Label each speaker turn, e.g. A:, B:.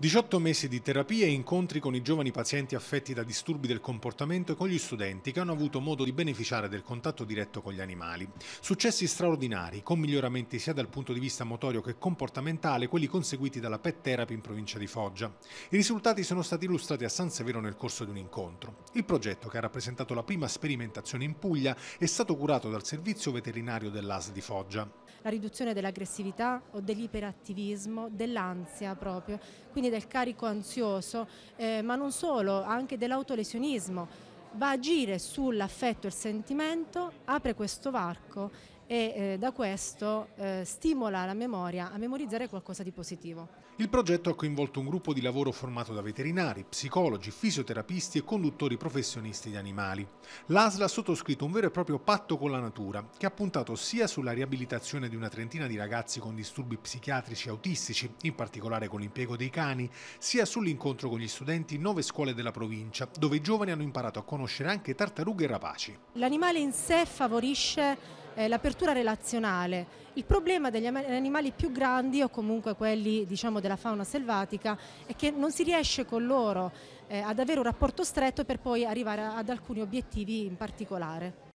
A: 18 mesi di terapia e incontri con i giovani pazienti affetti da disturbi del comportamento e con gli studenti che hanno avuto modo di beneficiare del contatto diretto con gli animali. Successi straordinari, con miglioramenti sia dal punto di vista motorio che comportamentale, quelli conseguiti dalla pet therapy in provincia di Foggia. I risultati sono stati illustrati a San Severo nel corso di un incontro. Il progetto, che ha rappresentato la prima sperimentazione in Puglia, è stato curato dal servizio veterinario dell'AS di Foggia.
B: La riduzione dell'aggressività o dell'iperattivismo, dell'ansia proprio, quindi del carico ansioso, eh, ma non solo, anche dell'autolesionismo va a agire sull'affetto e il sentimento, apre questo varco e eh, da questo eh, stimola la memoria a memorizzare qualcosa di positivo.
A: Il progetto ha coinvolto un gruppo di lavoro formato da veterinari, psicologi, fisioterapisti e conduttori professionisti di animali. L'ASLA ha sottoscritto un vero e proprio patto con la natura che ha puntato sia sulla riabilitazione di una trentina di ragazzi con disturbi psichiatrici e autistici, in particolare con l'impiego dei cani, sia sull'incontro con gli studenti in nove scuole della provincia, dove i giovani hanno imparato a conoscere anche tartarughe e rapaci.
B: L'animale in sé favorisce eh, l'apertura relazionale. Il problema degli animali più grandi o comunque quelli diciamo, della fauna selvatica è che non si riesce con loro eh, ad avere un rapporto stretto per poi arrivare ad alcuni obiettivi in particolare.